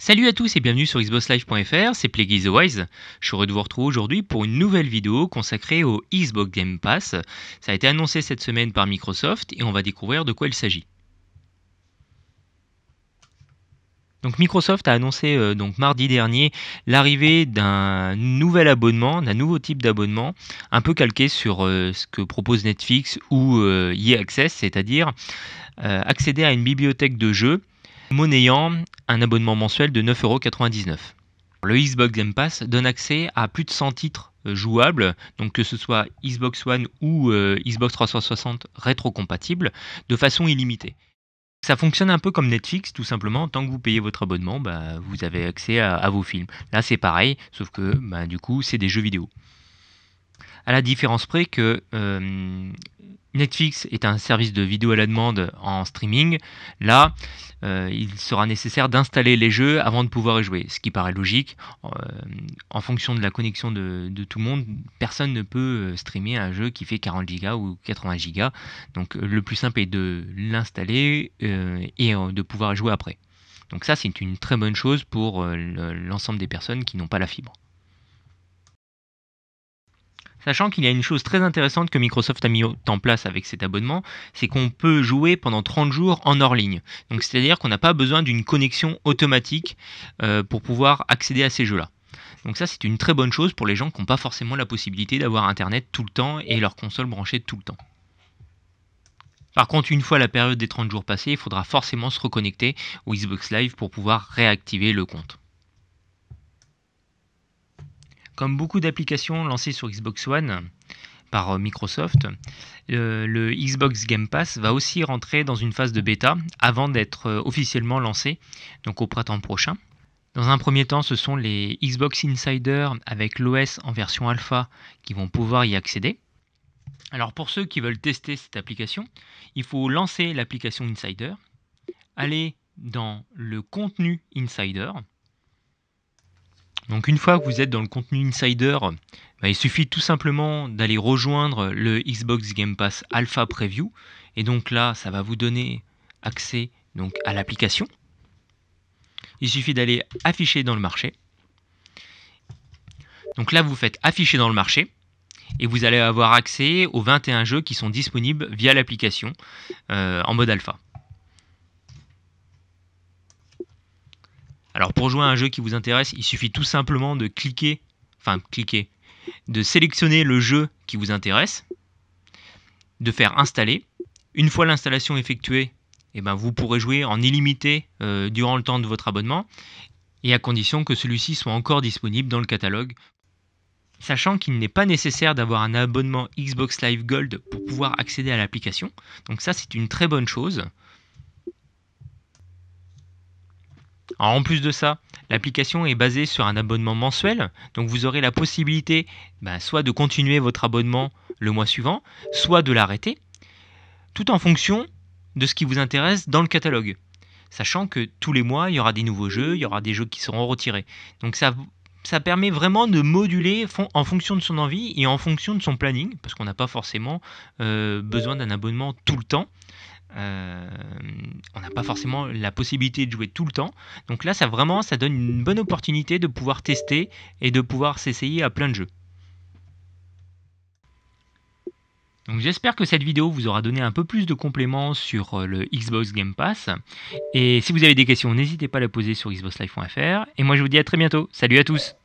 Salut à tous et bienvenue sur xboxlive.fr, c'est Plaguey the Wise. Je suis heureux de vous retrouver aujourd'hui pour une nouvelle vidéo consacrée au Xbox Game Pass. Ça a été annoncé cette semaine par Microsoft et on va découvrir de quoi il s'agit. Donc Microsoft a annoncé euh, donc mardi dernier l'arrivée d'un nouvel abonnement, d'un nouveau type d'abonnement, un peu calqué sur euh, ce que propose Netflix ou EA euh, e Access, c'est-à-dire accéder à une bibliothèque de jeux monnayant un abonnement mensuel de 9,99€. Le Xbox Game Pass donne accès à plus de 100 titres euh, jouables, donc que ce soit Xbox One ou euh, Xbox 360 rétro de façon illimitée. Ça fonctionne un peu comme Netflix, tout simplement. Tant que vous payez votre abonnement, bah, vous avez accès à, vos films. Là, c'est pareil, sauf que bah, du coup, c'est des jeux vidéo. À la différence près que euh, Netflix est un service de vidéo à la demande en streaming, là, euh, il sera nécessaire d'installer les jeux avant de pouvoir y jouer, ce qui paraît logique. Euh, en fonction de la connexion de, tout le monde, personne ne peut euh, streamer un jeu qui fait 40 go ou 80 go Donc le plus simple est de l'installer et de pouvoir y jouer après. Donc ça, c'est une très bonne chose pour l'ensemble des personnes qui n'ont pas la fibre. Sachant qu'il y a une chose très intéressante que Microsoft a mis en place avec cet abonnement, c'est qu'on peut jouer pendant 30 jours en hors ligne. Donc c'est-à-dire qu'on n'a pas besoin d'une connexion automatique euh, pour pouvoir accéder à ces jeux-là. Donc ça c'est une très bonne chose pour les gens qui n'ont pas forcément la possibilité d'avoir Internet tout le temps et leur console branchée tout le temps. Par contre, une fois la période des 30 jours passée, il faudra forcément se reconnecter au Xbox Live pour pouvoir réactiver le compte. Comme beaucoup d'applications lancées sur Xbox One par euh, Microsoft, euh, le Xbox Game Pass va aussi rentrer dans une phase de bêta avant d'être euh, officiellement lancé, donc au printemps prochain. Dans un premier temps, ce sont les Xbox Insider avec l'OS en version alpha qui vont pouvoir y accéder. Alors pour ceux qui veulent tester cette application, il faut lancer l'application Insider, aller dans le contenu Insider, donc une fois que vous êtes dans le contenu Insider, bah, il suffit tout simplement d'aller rejoindre le Xbox Game Pass Alpha Preview. Et donc là, ça va vous donner accès donc, à l'application. Il suffit d'aller afficher dans le marché. Donc là, vous faites afficher dans le marché. Et vous allez avoir accès aux 21 jeux qui sont disponibles via l'application euh, en mode alpha. Alors pour jouer à un jeu qui vous intéresse, il suffit tout simplement de cliquer, enfin cliquer, de sélectionner le jeu qui vous intéresse, de faire installer. Une fois l'installation effectuée, eh ben, vous pourrez jouer en illimité euh, durant le temps de votre abonnement, et à condition que celui-ci soit encore disponible dans le catalogue. Sachant qu'il n'est pas nécessaire d'avoir un abonnement Xbox Live Gold pour pouvoir accéder à l'application, donc ça c'est une très bonne chose. en plus de ça, l'application est basée sur un abonnement mensuel, donc vous aurez la possibilité ben, soit de continuer votre abonnement le mois suivant, soit de l'arrêter, tout en fonction de ce qui vous intéresse dans le catalogue. Sachant que tous les mois, il y aura des nouveaux jeux, il y aura des jeux qui seront retirés. Donc ça, ça permet vraiment de moduler en fonction de son envie et en fonction de son planning, parce qu'on n'a pas forcément euh, besoin d'un abonnement tout le temps. Euh, on n'a pas forcément la possibilité de jouer tout le temps. Donc là, ça vraiment, ça donne une bonne opportunité de pouvoir tester et de pouvoir s'essayer à plein de jeux. Donc j'espère que cette vidéo vous aura donné un peu plus de compléments sur euh, le Xbox Game Pass. Et si vous avez des questions, n'hésitez pas à les poser sur xboxlife.fr Et moi je vous dis à très bientôt. Salut à tous